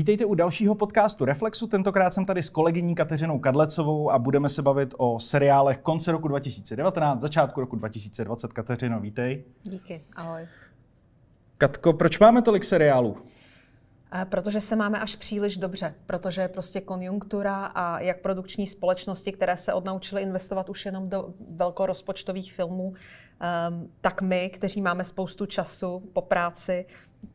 Vítejte u dalšího podcastu Reflexu. Tentokrát jsem tady s kolegyní Kateřinou Kadlecovou a budeme se bavit o seriálech konce roku 2019, začátku roku 2020. Kateřino, vítej. Díky, ahoj. Katko, proč máme tolik seriálů? Protože se máme až příliš dobře, protože je prostě konjunktura a jak produkční společnosti, které se odnaučily investovat už jenom do velkorozpočtových filmů, ehm, tak my, kteří máme spoustu času po práci,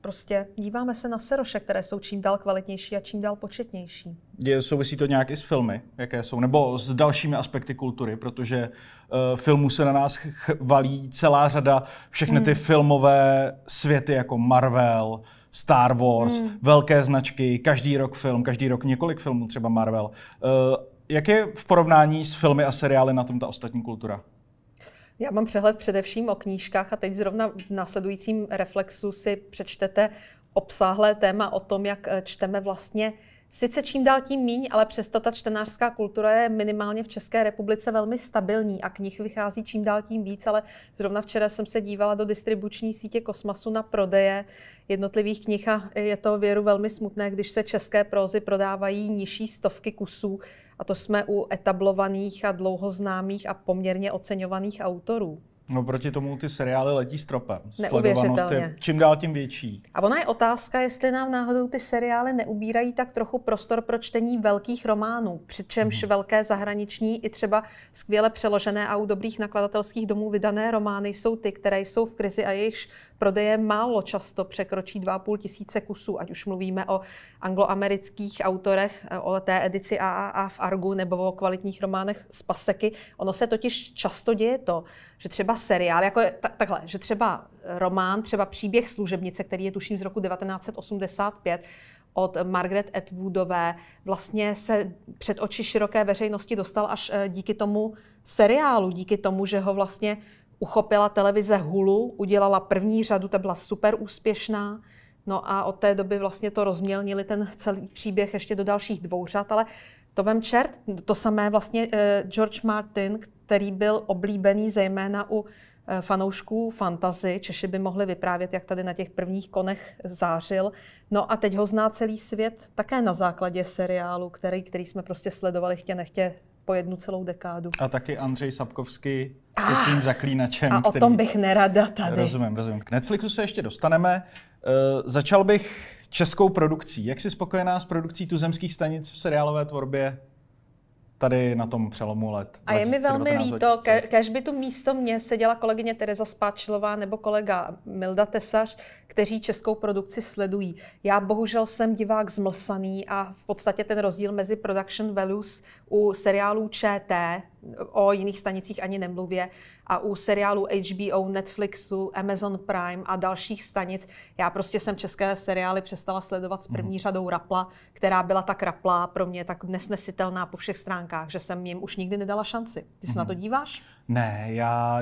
Prostě díváme se na seroše, které jsou čím dál kvalitnější a čím dál početnější. Je, souvisí to nějak i s filmy, jaké jsou, nebo s dalšími aspekty kultury, protože uh, filmů se na nás valí celá řada, všechny ty hmm. filmové světy jako Marvel, Star Wars, hmm. velké značky, každý rok film, každý rok několik filmů, třeba Marvel. Uh, jak je v porovnání s filmy a seriály na tom ta ostatní kultura? Já mám přehled především o knížkách a teď zrovna v následujícím reflexu si přečtete obsáhlé téma o tom, jak eh, čteme vlastně Sice čím dál tím míň, ale přesto ta čtenářská kultura je minimálně v České republice velmi stabilní a knih vychází čím dál tím víc, ale zrovna včera jsem se dívala do distribuční sítě Kosmasu na prodeje jednotlivých knih a je to věru velmi smutné, když se české prózy prodávají nižší stovky kusů a to jsme u etablovaných a dlouhoznámých a poměrně oceňovaných autorů. No proti tomu ty seriály letí stropem. Sledovanost je čím dál tím větší. A ona je otázka, jestli nám náhodou ty seriály neubírají tak trochu prostor pro čtení velkých románů, přičemž hmm. velké zahraniční i třeba skvěle přeložené a u dobrých nakladatelských domů vydané romány jsou ty, které jsou v krizi a jejichž prodeje málo často překročí 2,5 tisíce kusů, ať už mluvíme o angloamerických autorech, eh, o té edici AAA v Argu nebo o kvalitních románech z Paseky. Ono se totiž často děje to, že třeba seriál, jako je, ta, takhle, že třeba eh, román, třeba příběh služebnice, který je tuším z roku 1985, od Margaret Atwoodové vlastně se před oči široké veřejnosti dostal až eh, díky tomu seriálu, díky tomu, že ho vlastně uchopila televize Hulu, udělala první řadu, ta byla super úspěšná. No a od té doby vlastně to rozmělnili ten celý příběh ještě do dalších dvou řad, ale to vem čert, to samé vlastně eh, George Martin, který byl oblíbený zejména u eh, fanoušků fantazy. Češi by mohli vyprávět, jak tady na těch prvních konech zářil. No a teď ho zná celý svět také na základě seriálu, který, který jsme prostě sledovali chtě nechtě po jednu celou dekádu. A taky Andřej Sapkovský ah, s tím zaklínačem. A o který... tom bych nerada tady. Rozumím, rozumím. K Netflixu se ještě dostaneme. Uh, začal bych českou produkcí. Jak jsi spokojená s produkcí tuzemských stanic v seriálové tvorbě tady na tom přelomu let. A je mi velmi líto, kež by tu místo mě seděla kolegyně Tereza Spáčilová nebo kolega Milda Tesař, kteří českou produkci sledují. Já bohužel jsem divák zmlsaný a v podstatě ten rozdíl mezi production values u seriálů ČT o jiných stanicích ani nemluvě. A u seriálu HBO, Netflixu, Amazon Prime a dalších stanic, já prostě jsem české seriály přestala sledovat s první mm. řadou Rapla, která byla tak Rapla pro mě, tak nesnesitelná po všech stránkách, že jsem jim už nikdy nedala šanci. Ty se mm. na to mhm. díváš? Ne, já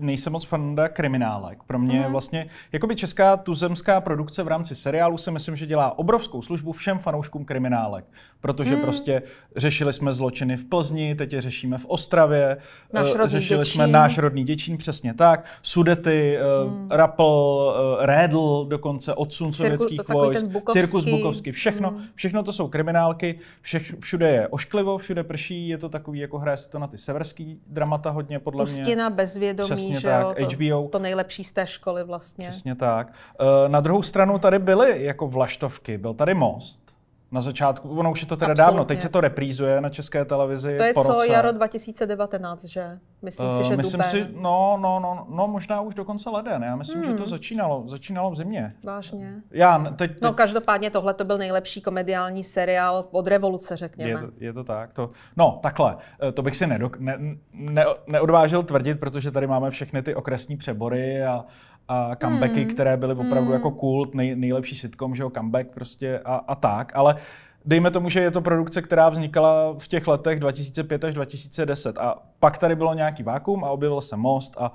nejsem moc fanda kriminálek. Pro mě mm-hmm. vlastně, jakoby česká tuzemská produkce v rámci seriálu si myslím, že dělá obrovskou službu všem fanouškům kriminálek. Protože mm. prostě řešili jsme zločiny v Plzni, teď je řešíme v Ostravě, náš eh, rodný řešili děčín. jsme náš rodný děčín, přesně tak, Sudety, mm. Rapl, eh, Rédl dokonce, odsun Cirku, sovětských vojsk, Bukovský. Cirkus Bukovský, všechno, mm. všechno to jsou kriminálky, všech, všude je ošklivo, všude prší, je to takový, jako hraje se to na ty severský dramata hodně, podle Pustina, mě. bezvědomí. Přesně Přesně že tak, jo, to, HBO. To nejlepší z té školy vlastně. Přesně tak. Eh, na druhou stranu tady byly jako vlaštovky, byl tady most, na začátku, ono už je to teda Absolutně. dávno, teď se to reprízuje na české televizi. To je po co roce. jaro 2019, že? Myslím uh, si, eh, že Myslím duben. si, no, no, no, no, možná už dokonce leden. Já myslím, hmm. že to hmm. začínalo, začínalo v zimě. Vážně. Já teď, teď... No každopádně tohle to byl nejlepší komediální seriál od revoluce, řekněme. Je to, je to tak. To, no, takhle, eh, to bych si nedok, ne, ne, neodvážil tvrdit, protože tady máme všechny ty okresní přebory a, a comebacky, hmm. které byly opravdu jako hmm. jako kult, nej, nejlepší sitcom, že jo, comeback prostě a, a tak, ale dejme tomu, že je to produkce, která vznikala v těch letech 2005 až 2010 a pak tady bylo nějaký vákum a objevil se Most a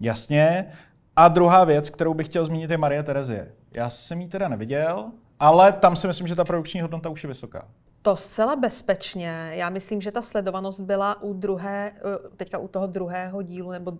jasně. A druhá věc, kterou bych chtěl zmínit, je Maria Terezie. Já jsem ji teda neviděl, ale tam si myslím, že ta produkční hodnota už je vysoká. To zcela bezpečně. Já myslím, že ta sledovanost byla u druhé, eh, teďka u toho druhého dílu, nebo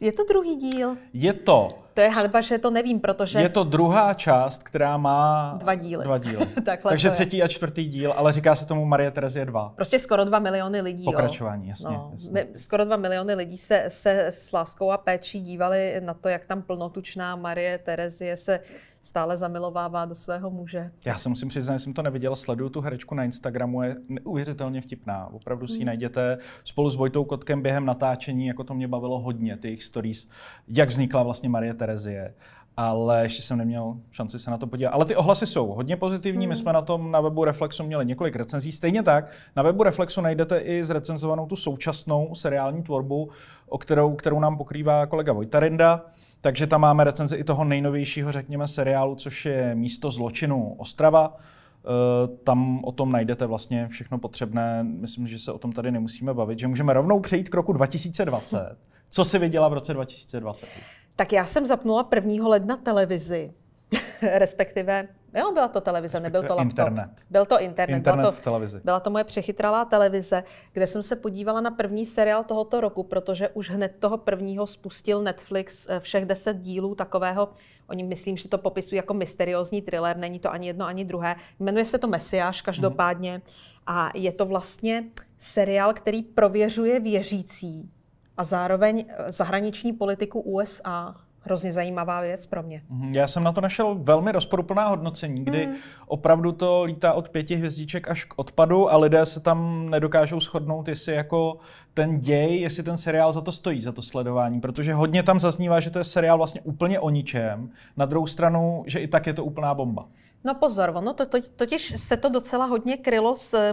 je to druhý díl? Je to. To je hanba, že to nevím, protože... Je to druhá část, která má... Dva díly. Dva díly. Takže třetí a čtvrtý díl, ale říká se tomu Marie Terezie 2. Prostě skoro dva miliony lidí. Pokračování, jasně. No, jasně. skoro dva miliony lidí se, se s láskou a péčí dívali na to, jak tam plnotučná Marie Terezie se stále zamilovává do svého muže. Já se musím přiznat, že jsem to neviděl, sleduju tu herečku na Instagramu, je neuvěřitelně vtipná. Opravdu si ji hmm. najděte spolu s Vojtou Kotkem během natáčení, jako to mě bavilo hodně, ty jejich stories, jak vznikla vlastně Marie Terezie ale ještě jsem neměl šanci se na to podívat. Ale ty ohlasy jsou hodně pozitivní, hmm. my jsme na tom na webu Reflexu měli několik recenzí. Stejně tak, na webu Reflexu najdete i zrecenzovanou tu současnou seriální tvorbu, o kterou, kterou nám pokrývá kolega Vojta Rinda. Takže tam máme recenzi i toho nejnovějšího, řekněme, seriálu, což je Místo zločinu Ostrava. E, tam o tom najdete vlastně všechno potřebné. Myslím, že se o tom tady nemusíme bavit, že můžeme rovnou přejít k roku 2020. Co si viděla v roce 2020? Tak já jsem zapnula 1. ledna televizi, respektive Jo, byla to televize, nebyl to laptop. Internet. Byl to internet. internet byla, to, v televizi. byla to moje přechytralá televize, kde jsem se podívala na první seriál tohoto roku, protože už hned toho prvního spustil Netflix eh, všech deset dílů takového, oni myslím, že to popisují jako mysteriózní thriller, není to ani jedno, ani druhé. Jmenuje se to Mesiáš každopádně mm. a je to vlastně seriál, který prověřuje věřící a zároveň eh, zahraniční politiku USA hrozně zajímavá věc pro mě. Mhm, já jsem na to našel velmi rozporuplná hodnocení, kdy hmm. opravdu to lítá od pěti hvězdiček až k odpadu a lidé se tam nedokážou shodnout, jestli jako ten děj, jestli ten seriál za to stojí, za to sledování, protože hodně tam zaznívá, že to je seriál vlastně úplně o ničem, na druhou stranu, že i tak je to úplná bomba. No pozor, ono to, to, totiž se to docela hodně krylo s eh,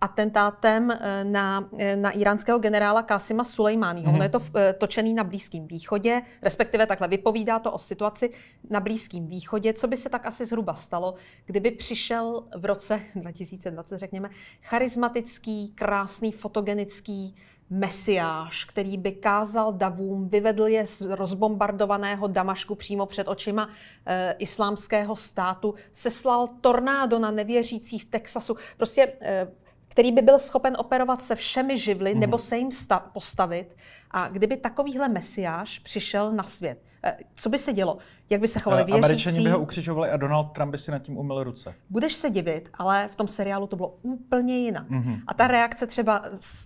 atentátem eh, na, eh, na iránského generála Kasima Sulejmáního. Mm-hmm. Ono je to točený na Blízkém východě, respektive takhle vypovídá to o situaci na Blízkém východě, co by se tak asi zhruba stalo, kdyby přišel v roce 2020, řekněme, charismatický, krásný, fotogenický mesiáš, který by kázal davům, vyvedl je z rozbombardovaného Damašku přímo před očima e, islámského státu, seslal tornádo na nevěřící v Texasu. Prostě e, který by byl schopen operovat se všemi živly mm-hmm. nebo mhm. se jim sta- postavit. A kdyby takovýhle mesiáš přišel na svět, Eh, co by se dělo? Jak by se chovali eh, věřící? Američani by ho ukřižovali a Donald Trump by si nad tím umyl ruce. Budeš se divit, ale v tom seriálu to bylo úplně jinak. Mm-hmm. A ta reakce třeba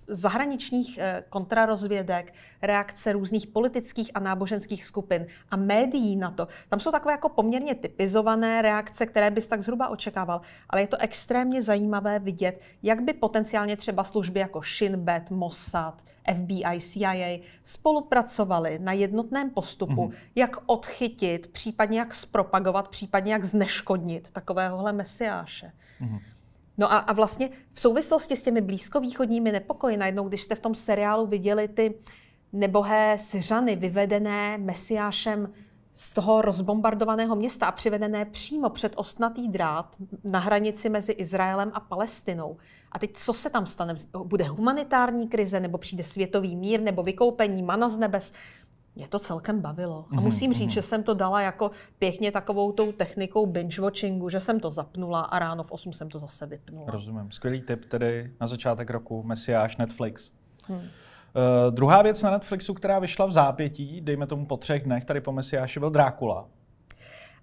zahraničních eh, kontrarozvědek, reakce různých politických a náboženských skupin a médií na to, tam jsou takové jako poměrně typizované reakce, které bys tak zhruba očekával, ale je to extrémně zajímavé vidět, jak by potenciálně třeba služby jako Shin Bet, Mossad, FBI, CIA, spolupracovali na jednotném postupu, mm-hmm. jak odchytit, případně jak zpropagovat, případně jak zneškodnit takovéhohle mesiáše. Mm-hmm. No a, a vlastně v souvislosti s těmi blízkovýchodními nepokoji, najednou, když jste v tom seriálu viděli ty nebohé syřany vyvedené mesiášem z toho rozbombardovaného města a přivedené přímo před ostnatý drát na hranici mezi Izraelem a Palestinou. A teď co se tam stane? Bude humanitární krize, nebo přijde světový mír, nebo vykoupení mana z nebes? Mě to celkem bavilo. A mhm, musím mm-hmm. říct, že jsem to dala jako pěkně takovou tou technikou binge-watchingu, že jsem to zapnula a ráno v 8 jsem to zase vypnula. Rozumím. Skvělý tip tedy na začátek roku Mesiáš Netflix. Hmm. Uh, druhá věc na Netflixu, která vyšla v zápětí, dejme tomu po třech dnech, tady po Mesiáši byl Drákula.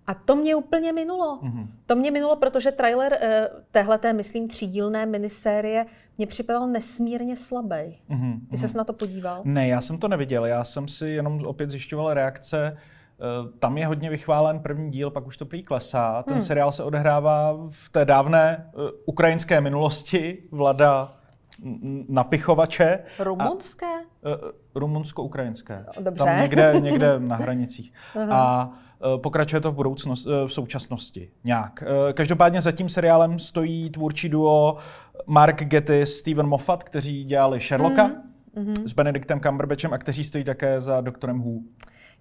A to mě úplně minulo. Mm-hmm. To mě minulo, protože trailer uh, téhleté, myslím, třídílné minisérie mě připadal nesmírně slabý. Mm-hmm. Ty ses mhm. na to podíval? Ne, já jsem to neviděl. Já jsem si jenom opět zjišťoval reakce. Uh, tam je hodně vychválen první díl, pak už to prý klesá. Ten mm. seriál se odehrává v té dávné uh, ukrajinské minulosti. Vlada napichovače. Rumunské? A, eh, eh, rumunsko-ukrajinské. No, dobře. Tam někde, někde na hranicích. Uh-huh. a eh, pokračuje to v, budoucnost, v současnosti nějak. Každopádně za tím seriálem stojí tvůrčí duo Mark Getty, Steven Moffat, kteří dělali Sherlocka mm. hmm s Benediktem Cumberbatchem a kteří stojí také za doktorem Who.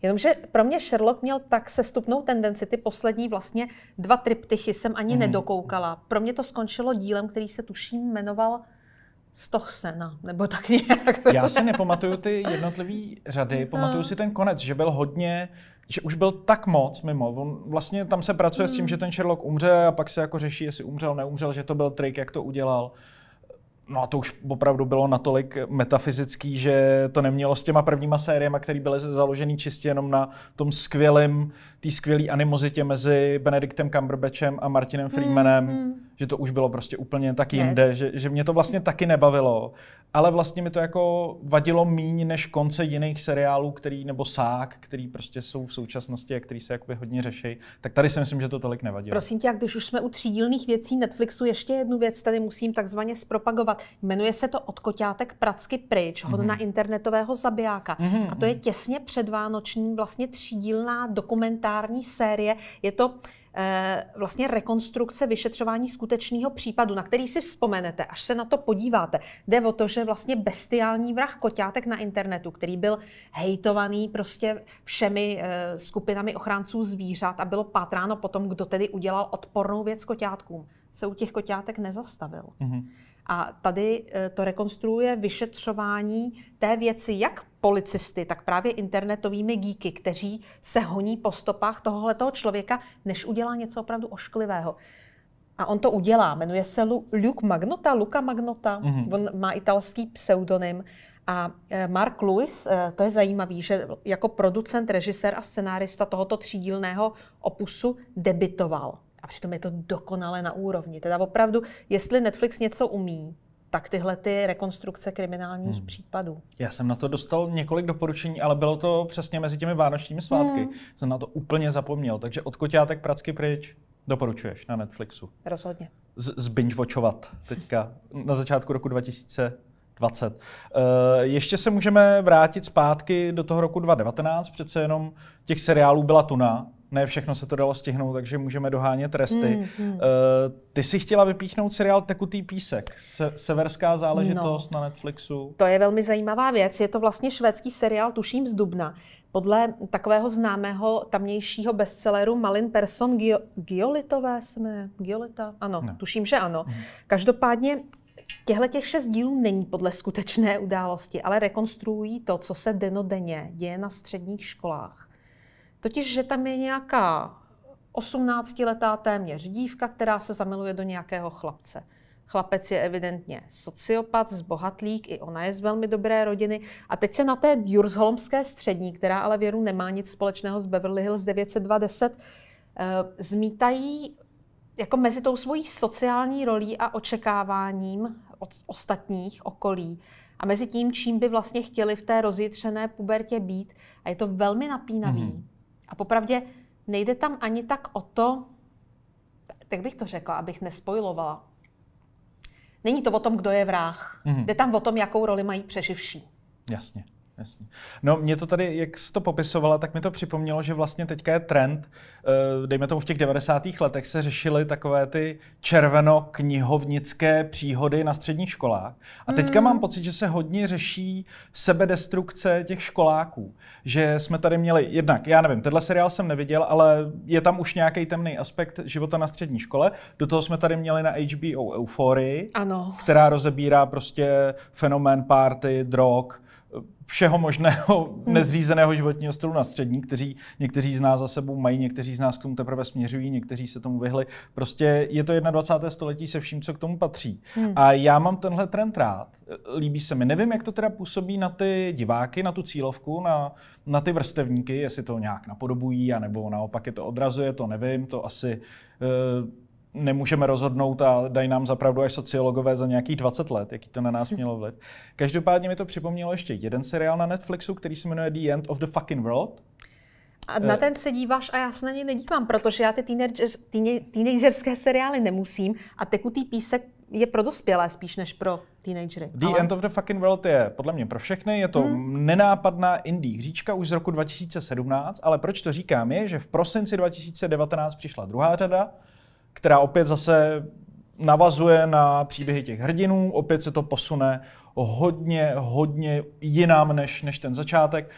Jenomže pro mě Sherlock měl tak sestupnou tendenci, ty poslední vlastně dva triptychy jsem ani mm. Mm-hmm. nedokoukala. Pro mě to skončilo dílem, který se tuším jmenoval Stochsena, no, nebo tak nějak. Já si nepamatuju ty jednotlivé řady, pamatuju si ten konec, že byl hodně, že už byl tak moc mimo. On vlastně tam se pracuje mm. s tím, že ten Sherlock umře a pak se jako řeší, jestli umřel, neumřel, že to byl trik, jak to udělal. No a to už opravdu bylo natolik metafyzický, že to nemělo s těma prvníma sériema, které byly založený čistě jenom na tom skvělém, té skvělé animozitě mezi Benediktem Cumberbatchem a Martinem hmm, Freemanem. Mm, mm že to už bylo prostě úplně tak jinde, že, že mě to vlastně taky nebavilo, ale vlastně mi to jako vadilo míň než konce jiných seriálů, který, nebo sák, který prostě jsou v současnosti a který se jakoby hodně řeší, tak tady si myslím, že to tolik nevadilo. Prosím tě, a když už jsme u třídílných věcí Netflixu, ještě jednu věc tady musím takzvaně zpropagovat. Jmenuje se to Od koťátek pracky pryč, hodna mhm. mm-hmm. internetového zabijáka. Mm-hmm. A to je mhm. těsně předvánoční vlastně třídílná dokumentární série. Je to Eh, vlastně rekonstrukce vyšetřování skutečného případu, na který si vzpomenete, až se na to podíváte. Jde o to, že vlastně bestiální vrah koťátek na internetu, který byl hejtovaný prostě všemi eh, skupinami ochránců zvířat a bylo pátráno potom, kdo tedy udělal odpornou věc koťátkům, se u těch koťátek nezastavil. Mm-hmm. A tady eh, to rekonstruuje vyšetřování té věci, jak policisty, tak právě internetovými díky, kteří se honí po stopách tohoto člověka, než udělá něco opravdu ošklivého. A on to udělá, jmenuje se Lu- Luke Magnota, Luca Magnota, mm-hmm. on má italský pseudonym. A eh, Mark Lewis, eh, to je zajímavý, že jako producent, režisér a scenárista tohoto třídílného opusu debitoval. A přitom je to dokonale na úrovni. Teda opravdu, jestli Netflix něco umí, tak tyhle ty rekonstrukce kriminálních hmm. případů. Já jsem na to dostal několik doporučení, ale bylo to přesně mezi těmi vánočními svátky. Hmm. Jsem na to úplně zapomněl, takže od koťátek pracky pryč doporučuješ na Netflixu. Rozhodně. Zbinge-watchovat teďka na začátku roku 2000. 20. Eh, ještě se můžeme vrátit zpátky do toho roku 2019, přece jenom těch seriálů byla tuna, ne všechno se to dalo stihnout, takže můžeme dohánět resty. Mm, mm. Uh, ty si chtěla vypíchnout seriál Tekutý písek, se, severská záležitost no, na Netflixu. To je velmi zajímavá věc, je to vlastně švédský seriál, tuším z Dubna. Podle takového známého tamnějšího bestselleru Malin Persson Gio, Giolitové jsme, Giolita, ano, ne. tuším, že ano. Mm. Každopádně Těhle těch šest dílů není podle skutečné události, ale rekonstruují to, co se denodenně děje na středních školách Totiž, že tam je nějaká 18-letá téměř dívka, která se zamiluje do nějakého chlapce. Chlapec je evidentně sociopat, zbohatlík, i ona je z velmi dobré rodiny. A teď se na té Jursholmské střední, která ale věru nemá nic společného s Beverly Hills 920, eh, zmítají jako mezi tou svojí sociální rolí a očekáváním od ostatních okolí a mezi tím, čím by vlastně chtěli v té rozjitřené pubertě být. A je to velmi napínavý. Mm-hmm. A popravdě nejde tam ani tak o to, tak bych to řekla, abych nespojlovala. Není to o tom, kdo je vrah. Mm-hmm. Jde tam o tom, jakou roli mají přeživší. Jasně. Jasně. No mě to tady, jak jsi to popisovala, tak mi to připomnělo, že vlastně teďka je trend, eh, dejme tomu v těch 90. letech se řešily takové ty červeno-knihovnické příhody na středních školách. A teďka mm. mám pocit, že se hodně řeší sebedestrukce těch školáků. Že jsme tady měli, jednak, já nevím, tenhle seriál jsem neviděl, ale je tam už nějaký temný aspekt života na střední škole. Do toho jsme tady měli na HBO Euphorii, ano. která rozebírá prostě fenomén party, drog, všeho možného hmm. nezřízeného životního stylu na střední, kteří někteří z nás za sebou mají, někteří z nás k tomu teprve směřují, někteří se tomu vyhli. Prostě je to 21. století se vším, co k tomu patří. Hmm. A já mám tenhle trend rád. Líbí se mi. Nevím, jak to teda působí na ty diváky, na tu cílovku, na, na ty vrstevníky, jestli to nějak napodobují, anebo naopak je to odrazuje, to nevím, to asi... Uh, nemůžeme rozhodnout a dají nám zapravdu až sociologové za nějakých 20 let, jaký to na nás mělo vliv. Každopádně mi to připomnělo ještě jeden seriál na Netflixu, který se jmenuje The End of the Fucking World. A na eh. ten se díváš a já se na něj nedívám, protože já ty teenagerské seriály nemusím a tekutý písek je pro dospělé spíš než pro teenagery. The ale... End of the Fucking World je podle mě pro všechny, je to hmm. nenápadná indie hříčka už z roku 2017, ale proč to říkám je, že v prosinci 2019 přišla druhá řada, která opět zase navazuje na příběhy těch hrdinů, opět se to posune hodně, hodně jinam než, než ten začátek.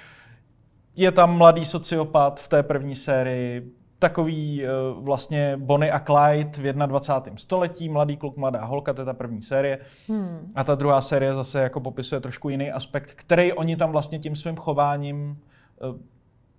Je tam mladý sociopat v té první sérii, takový eh, vlastně Bonnie a Clyde v 21. století, mladý kluk, mladá holka, to je ta první série. Hmm. A ta druhá série zase jako popisuje trošku jiný aspekt, který oni tam vlastně tím svým chováním eh,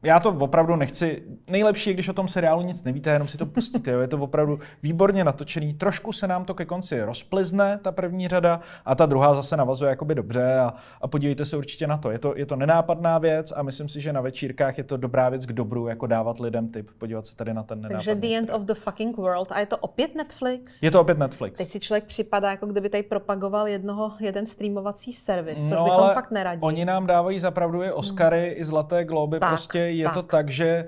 já to opravdu nechci. Nejlepší je, když o tom seriálu nic nevíte, jenom si to pustíte. Jo. Je to opravdu výborně natočený. Trošku se nám to ke konci rozplizne, ta první řada, a ta druhá zase navazuje jakoby dobře. A, a podívejte se určitě na to. Je, to. je to nenápadná věc a myslím si, že na večírkách je to dobrá věc k dobru, jako dávat lidem tip, podívat se tady na ten nenápadný. Takže The End of the Fucking World. A je to opět Netflix? Je to opět Netflix. Teď si člověk připadá, jako kdyby tady propagoval jednoho, jeden streamovací servis, což no, bychom fakt neradili. Oni nám dávají zapravdu i Oscary, hmm. i Zlaté globy, tak. prostě je tak. to tak, že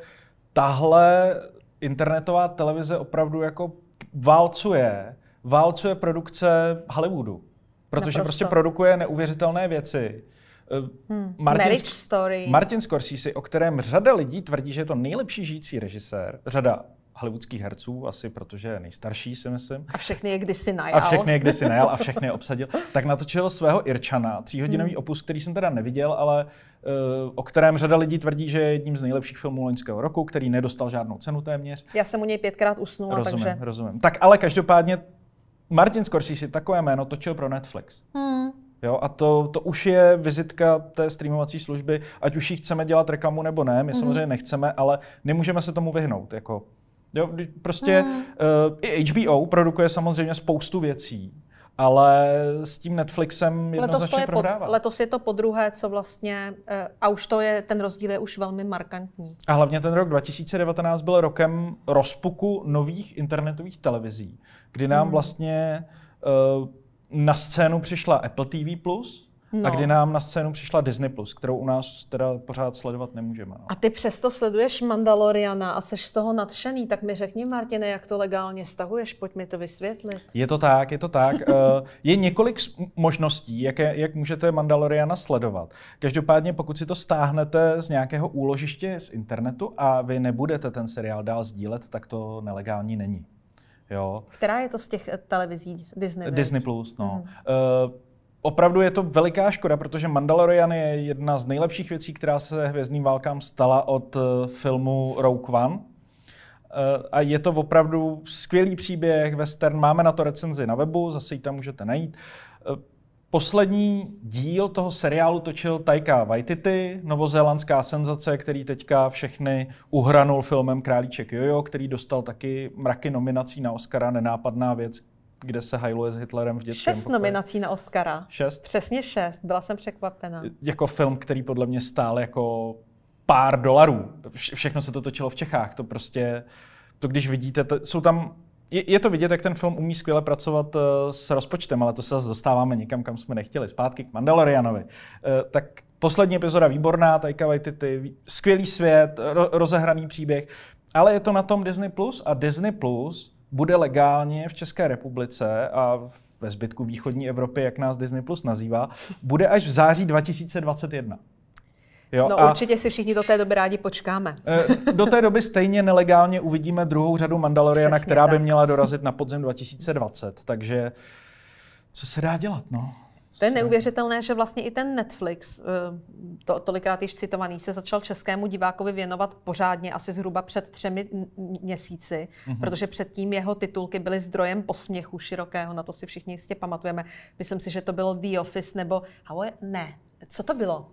tahle internetová televize opravdu jako válcuje, válcuje produkce Hollywoodu. Protože Naprosto. prostě produkuje neuvěřitelné věci. Eh, hmm. Martin, Marriage Story. Martin Scorsese, o kterém řada lidí tvrdí, že je to nejlepší žijící režisér, řada, hollywoodských herců, asi protože je nejstarší, si myslím. A všechny je kdysi najal. A všechny je kdysi najal a všechny je obsadil. Tak natočil svého Irčana, tříhodinový hmm. opus, který jsem teda neviděl, ale eh, o kterém řada lidí tvrdí, že je jedním z nejlepších filmů loňského roku, který nedostal žádnou cenu téměř. Já jsem u něj pětkrát usnul. rozumím, takže... Rozumím, Tak ale každopádně Martin Scorsese takové jméno točil pro Netflix. Hmm. Jo, a to, to už je vizitka té streamovací služby, ať už jí chceme dělat reklamu nebo ne, my mm-hmm. samozřejmě nechceme, ale nemůžeme se tomu vyhnout. Jako Jo, prostě hmm. uh, i HBO produkuje samozřejmě spoustu věcí, ale s tím Netflixem jednoznačně letos prodává. Pod, letos je to po druhé, co vlastně, eh, a už to je, ten rozdíl je už velmi markantní. A hlavně ten rok 2019 byl rokem rozpuku nových internetových televizí, kdy nám hmm. vlastně uh, na scénu přišla Apple TV+, No. A kdy nám na scénu přišla Disney+, Plus, kterou u nás teda pořád sledovat nemůžeme. No. A ty přesto sleduješ Mandaloriana a jsi z toho nadšený, tak mi řekni, Martine, jak to legálně stahuješ, pojď mi to vysvětlit. Je to tak, je to tak. Eh, je několik možností, jak, je, jak můžete Mandaloriana sledovat. Každopádně, pokud si to stáhnete z nějakého úložiště z internetu a vy nebudete ten seriál dál sdílet, tak to nelegální není. Jo. Která je to z těch eh, televizí Disney? Disney Plus, no. Hmm. Uh, opravdu je to veliká škoda, protože Mandalorian je jedna z nejlepších věcí, která se Hvězdným válkám stala od eh, filmu Rogue One. Eh, a je to opravdu skvělý příběh, western, máme na to recenzi na webu, zase ji tam můžete najít. Eh, poslední díl toho seriálu točil Taika Waititi, novozélandská senzace, který teďka všechny uhranul filmem Králíček Jojo, který dostal taky mraky nominací na Oscara, nenápadná věc, kde se hajluje s Hitlerem v dětském Šest pokoji. nominací na Oscara. Šest? Přesně šest, byla jsem překvapena. Jako film, který podle mě stál jako pár dolarů. Všechno se to točilo v Čechách, to prostě, to když vidíte, to, jsou tam je, je to vidět, jak ten film umí skvěle pracovat uh, s rozpočtem, ale to se zase dostáváme někam, kam jsme nechtěli, zpátky k Mandalorianovi. Uh, tak poslední epizoda výborná, Taika Waititi, skvělý svět, ro- rozehraný příběh, ale je to na tom Disney+, Plus a Disney+, Plus bude legálně v České republice a ve zbytku východní Evropy, jak nás Disney Plus nazývá, bude až v září 2021. Jo, no a určitě si všichni do té doby rádi počkáme. Eh, do té doby stejně nelegálně uvidíme druhou řadu Mandaloriana, Přesně která tak. by měla dorazit na podzim 2020, takže co se dá dělat, no? To je neuvěřitelné, že vlastně i ten Netflix, eh, to, tolikrát již citovaný, se začal českému divákovi věnovat pořádně asi zhruba před třemi měsíci, mm-hmm. protože předtím jeho titulky byly zdrojem posměchu širokého, na to si všichni jistě pamatujeme. Myslím si, že to bylo The Office nebo... ahoj, ne, co to bylo?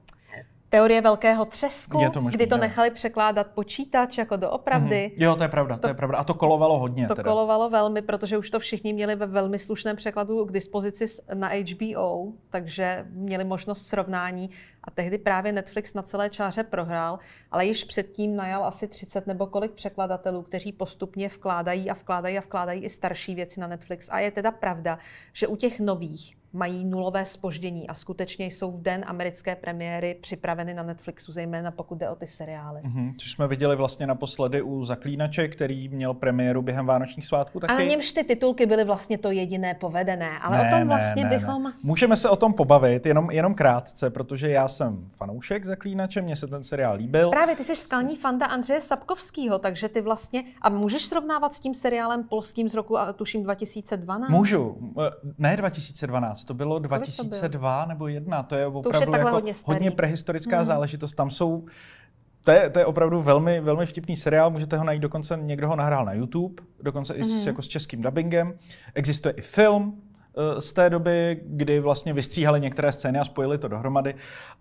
teorie velkého třesku, to možný, kdy to jo. nechali překládat počítač jako do opravdy. Mm-hmm. Jo, to je pravda, to, to je pravda. A to kolovalo hodně. To teda. kolovalo velmi, protože už to všichni měli ve velmi slušném překladu k dispozici na HBO, takže měli možnost srovnání. A tehdy právě Netflix na celé čáře prohrál, ale již předtím najal asi 30 nebo kolik překladatelů, kteří postupně vkládají a vkládají a vkládají i starší věci na Netflix. A je teda pravda, že u těch nových mají nulové spoždění a skutečně jsou v den americké premiéry připraveny na Netflixu, zejména pokud jde o ty seriály. Mm-hmm, což jsme viděli vlastně naposledy u Zaklínače, který měl premiéru během Vánočních svátků taky. A na němž ty titulky byly vlastně to jediné povedené, ale ne, o tom vlastně ne, ne, bychom... Ne. Můžeme se o tom pobavit, jenom, jenom krátce, protože já jsem fanoušek Zaklínače, mně se ten seriál líbil. Právě ty jsi skalní fanda Andřeje Sapkovského, takže ty vlastně... A můžeš srovnávat s tím seriálem polským z roku, tuším, 2012? Můžu, ne 2012, 2011, to bylo 2002 to nebo 1, to je opravdu to je jako hodně, hodně prehistorická hmm. záležitost. Tam jsou to je, to je opravdu velmi, velmi vtipný seriál, můžete ho najít, dokonce někdo ho nahrál na YouTube, dokonce mm-hmm. i s, mhm. jako s českým dubbingem. Existuje i film, Eh, z té doby, kdy vlastně vystříhali některé scény a spojili to dohromady.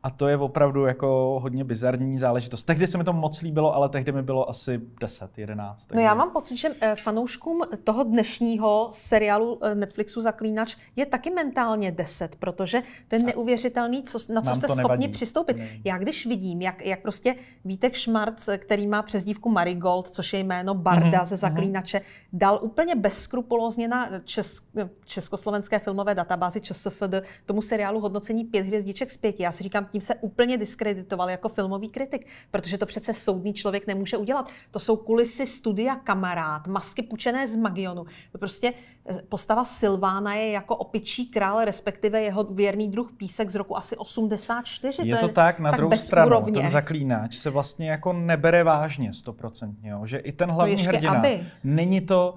A to je opravdu jako hodně bizarní záležitost. Tehdy se mi to moc líbilo, ale tehdy mi bylo asi 10, 11. No já mám pocit, že eh, fanouškům toho dnešního seriálu eh, Netflixu Zaklínač je taky mentálně 10, protože to je neuvěřitelný, co, na co jste schopni nevadí. přistoupit. Ne. Já když vidím, jak, jak prostě Vítek Šmarc, který má přezdívku Marigold, což je jméno Barda mm-hmm. ze mhm. Zaklínače, dal úplně bezskrupulózně na česk, československé Československé filmové databázi ČSFD tomu seriálu hodnocení pět hvězdiček z pěti. Já si říkám, tím se úplně diskreditoval jako filmový kritik, protože to přece soudný člověk nemůže udělat. To jsou kulisy studia kamarád, masky pučené z Magionu. To prostě eh, postava Silvána je jako opičí král, respektive jeho věrný druh písek z roku asi 84. Je to, to tak, na tak druhou stranu, úrovně. ten zaklínač se vlastně jako nebere vážně stoprocentně, že i ten no hlavní no hrdina, aby. není to,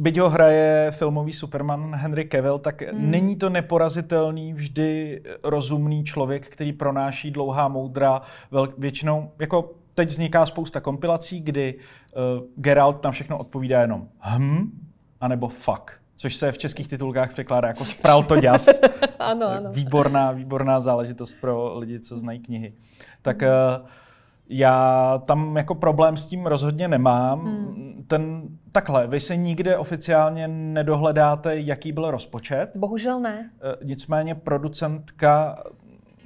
byť ho hraje filmový Superman Henry Cavill, tak hmm. není to neporazitelný, vždy rozumný člověk, který pronáší dlouhá moudra, velk, většinou jako teď vzniká spousta kompilací, kdy uh, Geralt na všechno odpovídá jenom hm, anebo fuck což se v českých titulkách překládá jako spral to děs. ano, ano. Výborná, výborná záležitost pro lidi, co znají knihy. Tak uh, já tam jako problém s tím rozhodně nemám. Hmm. Ten, takhle, vy se nikde oficiálně nedohledáte, jaký byl rozpočet. Bohužel ne. Eh, nicméně producentka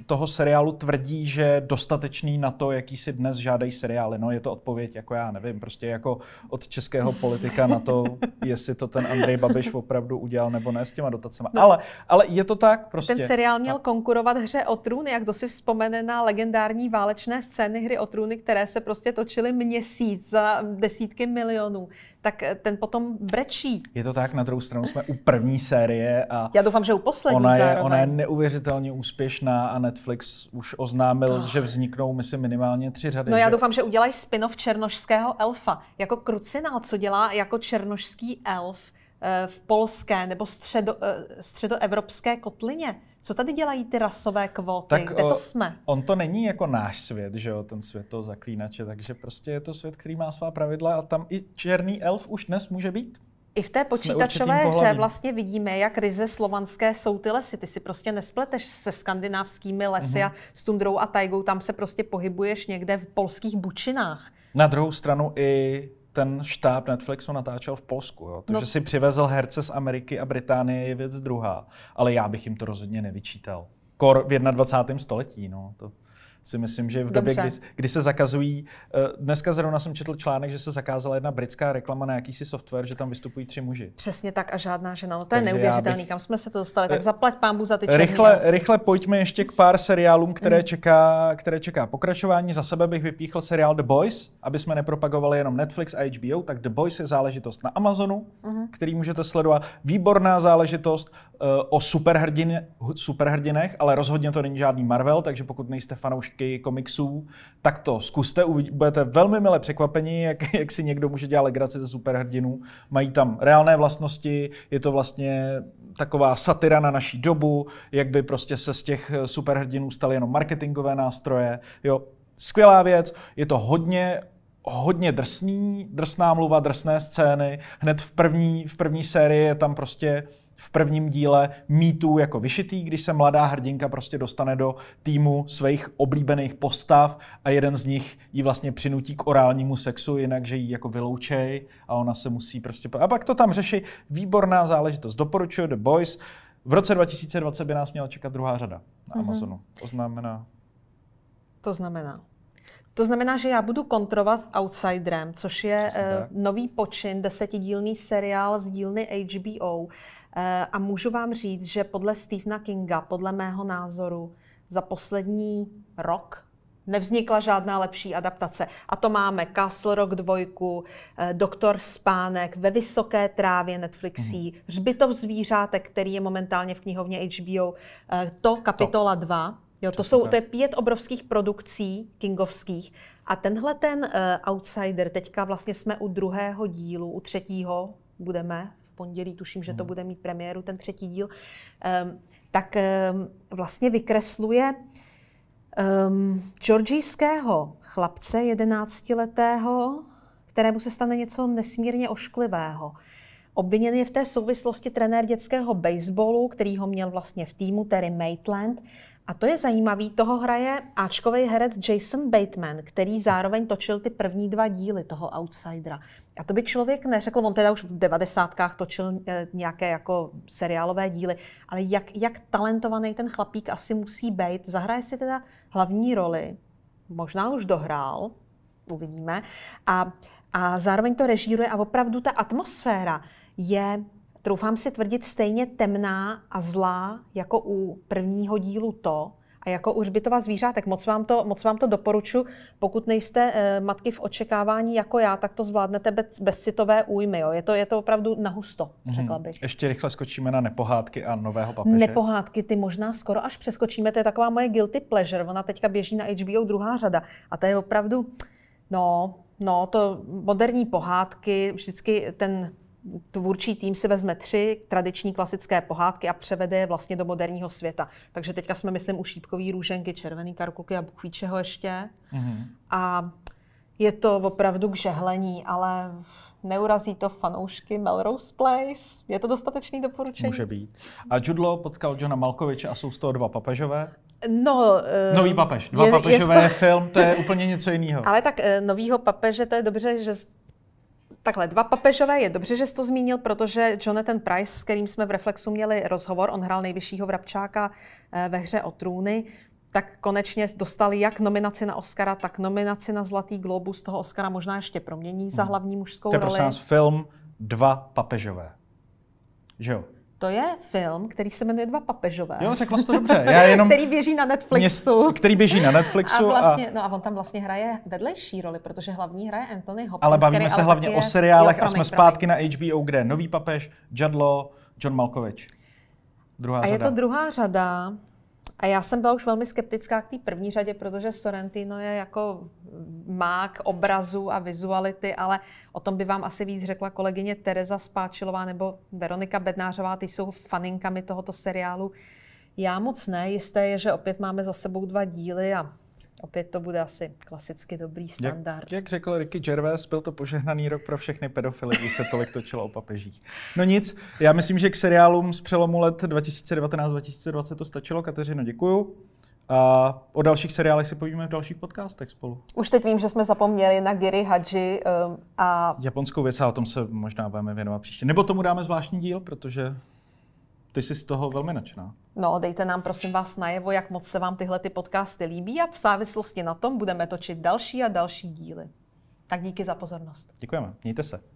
toho seriálu tvrdí, že dostatečný na to, jaký si dnes žádají seriály. No je to odpověď, jako já nevím, prostě jako od českého politika na to, jestli to ten Andrej Babiš opravdu udělal nebo ne s těma dotacemi. No. Ale, ale je to tak prostě. Ten seriál měl konkurovat hře o trůny, jak to si vzpomene na legendární válečné scény hry o trůny, které se prostě točily měsíc za desítky milionů tak eh, ten potom brečí. Je to tak, na druhou stranu jsme u první série a... Já doufám, že u poslední ona je, Ona je neuvěřitelně úspěšná a ne. Netflix už oznámil, oh. že vzniknou, myslím, minimálně tři řady. No já že? doufám, že udělají spin-off černošského elfa. Jako Krucinál, co dělá jako černošský elf eh, v polské nebo středo, eh, středoevropské kotlině. Co tady dělají ty rasové kvóty? Tak Kde o, to jsme? On to není jako náš svět, že jo, ten svět toho zaklínače, takže prostě je to svět, který má svá pravidla a tam i černý elf už dnes může být i v té počítačové hře vlastně vidíme, jak ryze slovanské jsou ty lesy. Ty si prostě nespleteš se skandinávskými lesy mm-hmm. a s tundrou a tajgou, tam se prostě pohybuješ někde v polských bučinách. Na druhou stranu i ten štáb Netflixu natáčel v Polsku. Jo? To, no. že si přivezl herce z Ameriky a Británie je věc druhá. Ale já bych jim to rozhodně nevyčítal. Kor v 21. století. No, to si myslím, že v době, kdy, kdy se zakazují, eh, dneska zrovna jsem četl článek, že se zakázala jedna britská reklama na jakýsi software, že tam vystupují tři muži. Přesně tak a žádná žena, no to Takže neuvěřitelný, bych... kam jsme se to dostali, tak eh, zaplať pámbu za ty Rychle, rychle pojďme ještě k pár seriálům, které, mm. čeká, které čeká pokračování. Za sebe bych vypíchl seriál The Boys, aby jsme nepropagovali jenom Netflix a HBO, tak The Boys je záležitost na Amazonu, mm. který můžete sledovat. Výborná záležitost Eh, o superhrdin, superhrdinech, ale rozhodně to není žádný Marvel, takže pokud nejste fanoušky komiksů, tak to zkuste, budete velmi milé překvapení, jak, jak si někdo může dělat legraci ze superhrdinů. Mají tam reálné vlastnosti, je to vlastně taková satira na naší dobu, jak by prostě se z těch superhrdinů staly jenom marketingové nástroje. Jo, skvělá věc, je to hodně hodně drsný, drsná mluva, drsné scény. Hned v první, v první sérii je tam prostě v prvním díle mýtů jako vyšitý, když se mladá hrdinka prostě dostane do týmu svých oblíbených postav a jeden z nich ji vlastně přinutí k orálnímu sexu, jinak, že ji jako vyloučej a ona se musí prostě... A pak to tam řeší. Výborná záležitost. Doporučuju The Boys. V roce 2020 by nás měla čekat druhá řada na mhm. Amazonu. Mm-hmm. To znamená... To znamená. To znamená, že já budu kontrovat s Outsiderem, což je uh, nový počin, desetidílný seriál z dílny HBO. Uh, eh, a můžu vám říct, že podle Stephena Kinga, podle mého názoru, za poslední rok nevznikla žádná lepší adaptace. A to máme Castle Rock 2, eh, Doktor Spánek, Ve vysoké trávě Netflixí, mm Řbitov zvířátek, který je momentálně v knihovně HBO, to kapitola 2 Jo, to, jsou, to je pět obrovských produkcí kingovských. A tenhle ten uh, Outsider, teďka vlastně jsme u druhého dílu, u třetího budeme, v pondělí tuším, že to hmm. bude mít premiéru, ten třetí díl, um, tak um, vlastně vykresluje um, georgijského chlapce, jedenáctiletého, kterému se stane něco nesmírně ošklivého. Obviněn je v té souvislosti trenér dětského baseballu, který ho měl vlastně v týmu, Terry Maitland, a to je zajímavý, toho hraje Ačkový herec Jason Bateman, který zároveň točil ty první dva díly toho Outsidera. A to by člověk neřekl, on teda už v devadesátkách točil eh, nějaké jako seriálové díly, ale jak, jak talentovaný ten chlapík asi musí být, zahraje si teda hlavní roli, možná už dohrál, uvidíme, a, a zároveň to režíruje a opravdu ta atmosféra je troufám si tvrdit, stejně temná a zlá jako u prvního dílu to, a jako u hřbitova zvířátek. Moc vám to, moc vám to doporučuji. Pokud nejste e, matky v očekávání jako já, tak to zvládnete bez, bez citové újmy. Jo. Je, to, je to opravdu nahusto, hmm řekla bych. Ještě rychle skočíme na nepohádky a nového papeže. Nepohádky, ty možná skoro až přeskočíme. To je taková moje guilty pleasure. Ona teďka běží na HBO druhá řada. A to je opravdu, no, no, to moderní pohádky, vždycky ten tvůrčí tým si vezme tři tradiční klasické pohádky a převede je vlastně do moderního světa. Takže teďka jsme, myslím, u šípkový růženky, červený karkuky a bůh ví čeho ještě. Mm-hmm. A je to opravdu k žehlení, ale neurazí to fanoušky Melrose Place? Je to dostatečný doporučení? Může být. A Judlo potkal Johna Malkoviče a jsou z toho dva papežové? No, uh, Nový papež. Dva je, papežové je to... film, to je úplně něco jiného. Ale tak uh, novýho papeže, to je dobře, že Takhle, dva papežové, je dobře, že jsi to zmínil, protože Jonathan Price, s kterým jsme v Reflexu měli rozhovor, on hrál nejvyššího vrabčáka eh, ve hře o trůny, tak konečně dostali jak nominaci na Oscara, tak nominaci na Zlatý globus. Toho Oscara možná ještě promění za hmm. hlavní mužskou roli. To je prosím roli. film Dva papežové. Že jo? To je film, který se jmenuje Dva papežové. Jo, řekla jsi to dobře. Já jenom, který běží na Netflixu. Mě, který běží na Netflixu. A vlastně, a... No a on tam vlastně hraje vedlejší roli, protože hlavní hraje Anthony Hopkins. Ale bavíme se ale hlavně je... o seriálech jo, promiň, a jsme zpátky promiň. na HBO, kde Nový papež, Law, John Malkovich. Druhá a řada. je to druhá řada. A já jsem byla už velmi skeptická k té první řadě, protože Sorrentino je jako mák obrazu a vizuality, ale o tom by vám asi víc řekla kolegyně Tereza Spáčilová nebo Veronika Bednářová, ty jsou faninkami tohoto seriálu. Já moc ne, jisté je, že opět máme za sebou dva díly a Opět to bude asi klasicky dobrý standard. Jak, jak řekl Ricky Gervais, byl to požehnaný rok pro všechny pedofily, když se tolik točilo o papežích. No nic, já myslím, že k seriálům z přelomu let 2019-2020 to stačilo. Kateřino, děkuju. A o dalších seriálech si povíme v dalších podcastech spolu. Už teď vím, že jsme zapomněli na Giri Hadži um, a... Japonskou věc, a o tom se možná budeme věnovat příště. Nebo tomu dáme zvláštní díl, protože ty jsi z toho velmi nadšená. No, dejte nám prosím vás najevo, jak moc se vám tyhle ty podcasty líbí a v závislosti na tom budeme točit další a další díly. Tak díky za pozornost. Děkujeme, mějte se.